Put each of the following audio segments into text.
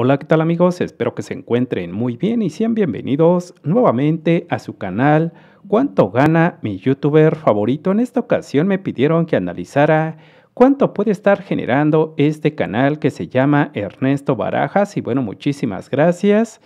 Hola, ¿qué tal amigos? Espero que se encuentren muy bien y sean bienvenidos nuevamente a su canal ¿Cuánto gana mi youtuber favorito? En esta ocasión me pidieron que analizara cuánto puede estar generando este canal que se llama Ernesto Barajas y bueno, muchísimas gracias.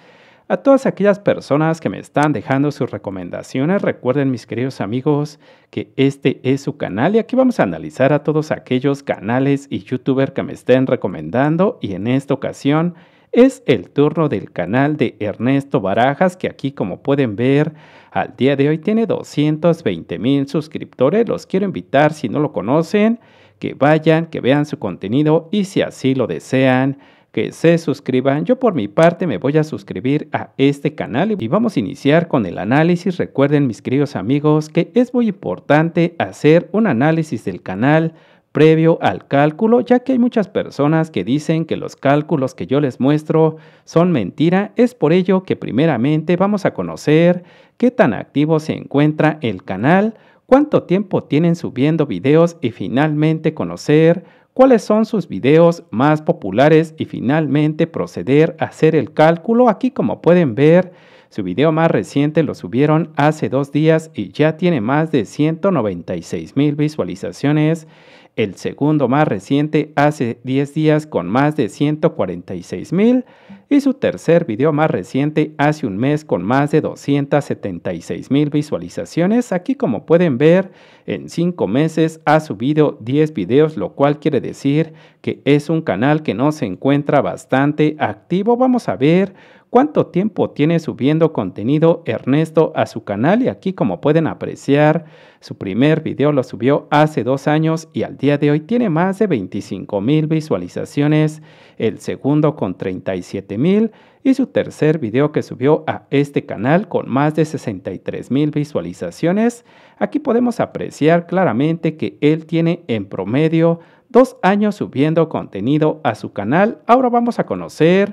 A todas aquellas personas que me están dejando sus recomendaciones, recuerden mis queridos amigos que este es su canal y aquí vamos a analizar a todos aquellos canales y youtuber que me estén recomendando y en esta ocasión es el turno del canal de Ernesto Barajas, que aquí como pueden ver al día de hoy tiene 220 mil suscriptores. Los quiero invitar, si no lo conocen, que vayan, que vean su contenido y si así lo desean, que se suscriban. Yo por mi parte me voy a suscribir a este canal y vamos a iniciar con el análisis. Recuerden mis queridos amigos que es muy importante hacer un análisis del canal previo al cálculo, ya que hay muchas personas que dicen que los cálculos que yo les muestro son mentira. Es por ello que primeramente vamos a conocer qué tan activo se encuentra el canal, cuánto tiempo tienen subiendo videos y finalmente conocer cuáles son sus videos más populares y finalmente proceder a hacer el cálculo. Aquí como pueden ver, su video más reciente lo subieron hace dos días y ya tiene más de 196 mil visualizaciones el segundo más reciente hace 10 días con más de 146 mil y su tercer video más reciente hace un mes con más de 276 mil visualizaciones. Aquí como pueden ver, en 5 meses ha subido 10 videos, lo cual quiere decir que es un canal que no se encuentra bastante activo. Vamos a ver cuánto tiempo tiene subiendo contenido Ernesto a su canal y aquí como pueden apreciar, su primer video lo subió hace dos años y al día de hoy tiene más de 25 mil visualizaciones, el segundo con 37 mil y su tercer video que subió a este canal con más de 63 mil visualizaciones. Aquí podemos apreciar claramente que él tiene en promedio dos años subiendo contenido a su canal. Ahora vamos a conocer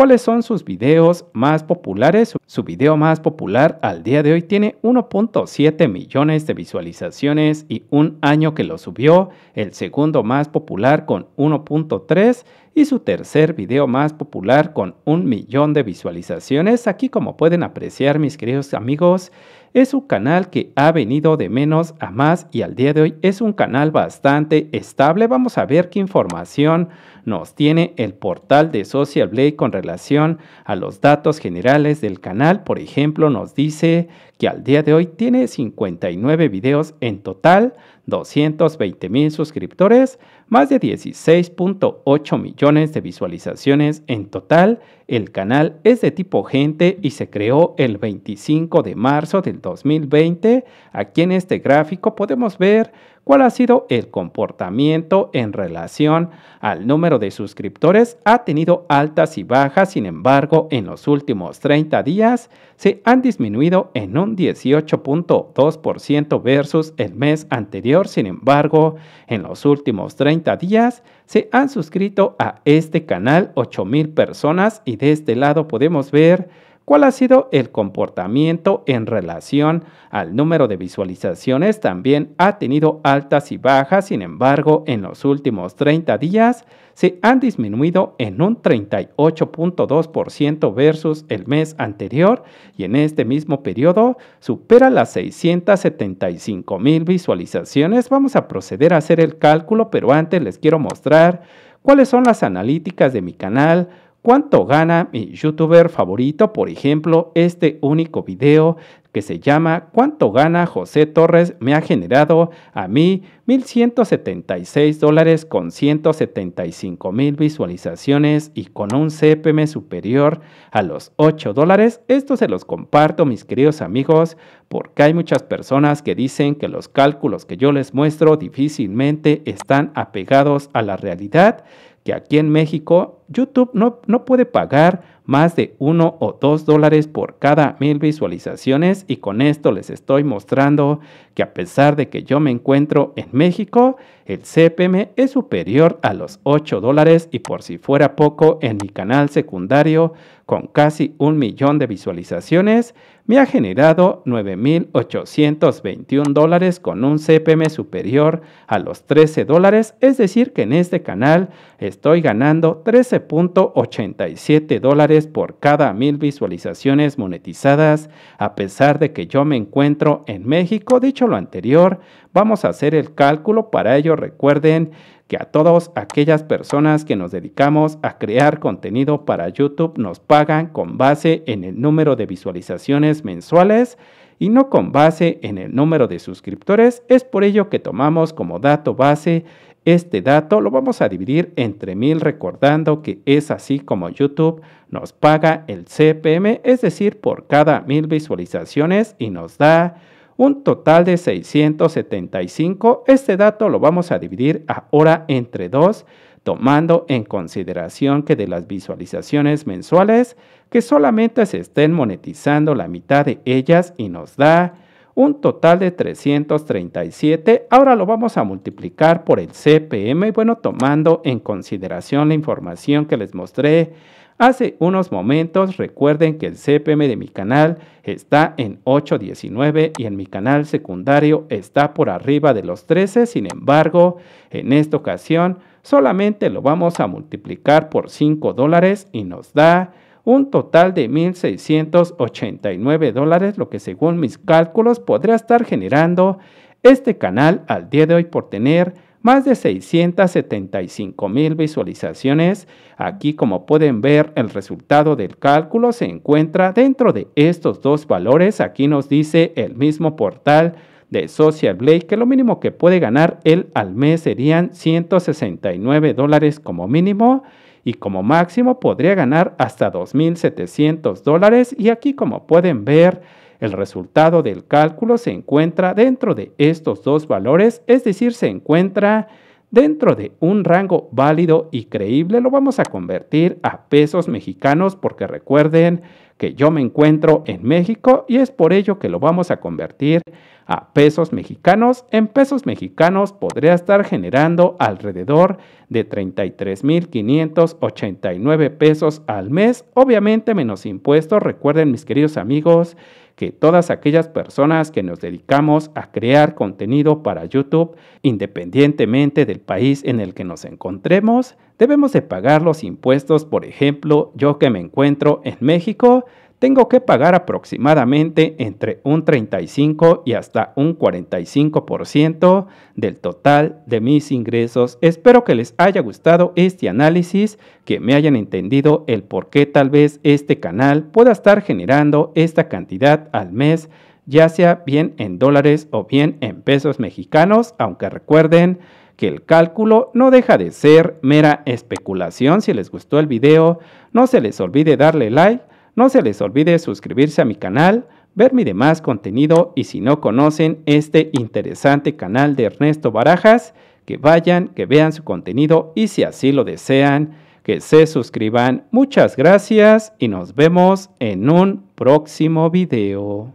¿Cuáles son sus videos más populares? Su video más popular al día de hoy tiene 1.7 millones de visualizaciones y un año que lo subió, el segundo más popular con 1.3 y su tercer video más popular con un millón de visualizaciones. Aquí como pueden apreciar mis queridos amigos, es un canal que ha venido de menos a más y al día de hoy es un canal bastante estable. Vamos a ver qué información nos tiene el portal de Social Blade con relación a los datos generales del canal. Por ejemplo, nos dice que al día de hoy tiene 59 videos en total, 220 mil suscriptores, más de 16.8 millones de visualizaciones en total. El canal es de tipo gente y se creó el 25 de marzo del 2020. Aquí en este gráfico podemos ver cuál ha sido el comportamiento en relación al número de suscriptores, ha tenido altas y bajas, sin embargo, en los últimos 30 días se han disminuido en un 18.2% versus el mes anterior, sin embargo, en los últimos 30 días se han suscrito a este canal 8.000 personas y de este lado podemos ver cuál ha sido el comportamiento en relación al número de visualizaciones, también ha tenido altas y bajas, sin embargo, en los últimos 30 días se han disminuido en un 38.2% versus el mes anterior y en este mismo periodo supera las 675 mil visualizaciones. Vamos a proceder a hacer el cálculo, pero antes les quiero mostrar cuáles son las analíticas de mi canal, cuánto gana mi youtuber favorito, por ejemplo, este único video que se llama ¿Cuánto gana José Torres? me ha generado a mí 1.176 dólares con 175 mil visualizaciones y con un CPM superior a los 8 dólares. Esto se los comparto mis queridos amigos porque hay muchas personas que dicen que los cálculos que yo les muestro difícilmente están apegados a la realidad que aquí en México YouTube no, no puede pagar más de 1 o 2 dólares por cada mil visualizaciones y con esto les estoy mostrando que a pesar de que yo me encuentro en México, el CPM es superior a los 8 dólares y por si fuera poco en mi canal secundario con casi un millón de visualizaciones, me ha generado 9.821 dólares con un CPM superior a los 13 dólares, es decir que en este canal estoy ganando 13 $.87 dólares por cada mil visualizaciones monetizadas. A pesar de que yo me encuentro en México, dicho lo anterior, vamos a hacer el cálculo. Para ello recuerden que a todas aquellas personas que nos dedicamos a crear contenido para YouTube nos pagan con base en el número de visualizaciones mensuales y no con base en el número de suscriptores. Es por ello que tomamos como dato base este dato lo vamos a dividir entre mil recordando que es así como YouTube nos paga el CPM, es decir, por cada mil visualizaciones y nos da un total de 675. Este dato lo vamos a dividir ahora entre dos, tomando en consideración que de las visualizaciones mensuales, que solamente se estén monetizando la mitad de ellas y nos da un total de 337. Ahora lo vamos a multiplicar por el CPM, bueno, tomando en consideración la información que les mostré hace unos momentos. Recuerden que el CPM de mi canal está en 8.19 y en mi canal secundario está por arriba de los 13. Sin embargo, en esta ocasión solamente lo vamos a multiplicar por 5 dólares y nos da un total de 1.689 dólares, lo que según mis cálculos podría estar generando este canal al día de hoy por tener más de 675,000 mil visualizaciones. Aquí como pueden ver el resultado del cálculo se encuentra dentro de estos dos valores. Aquí nos dice el mismo portal de Social Blade que lo mínimo que puede ganar él al mes serían 169 dólares como mínimo y como máximo podría ganar hasta 2.700 dólares y aquí como pueden ver el resultado del cálculo se encuentra dentro de estos dos valores, es decir, se encuentra dentro de un rango válido y creíble. Lo vamos a convertir a pesos mexicanos porque recuerden, que yo me encuentro en México y es por ello que lo vamos a convertir a pesos mexicanos. En pesos mexicanos podría estar generando alrededor de 33.589 pesos al mes, obviamente menos impuestos. Recuerden mis queridos amigos que todas aquellas personas que nos dedicamos a crear contenido para YouTube, independientemente del país en el que nos encontremos, Debemos de pagar los impuestos, por ejemplo, yo que me encuentro en México, tengo que pagar aproximadamente entre un 35 y hasta un 45% del total de mis ingresos. Espero que les haya gustado este análisis, que me hayan entendido el por qué tal vez este canal pueda estar generando esta cantidad al mes, ya sea bien en dólares o bien en pesos mexicanos, aunque recuerden, que el cálculo no deja de ser mera especulación. Si les gustó el video, no se les olvide darle like, no se les olvide suscribirse a mi canal, ver mi demás contenido y si no conocen este interesante canal de Ernesto Barajas, que vayan, que vean su contenido y si así lo desean, que se suscriban. Muchas gracias y nos vemos en un próximo video.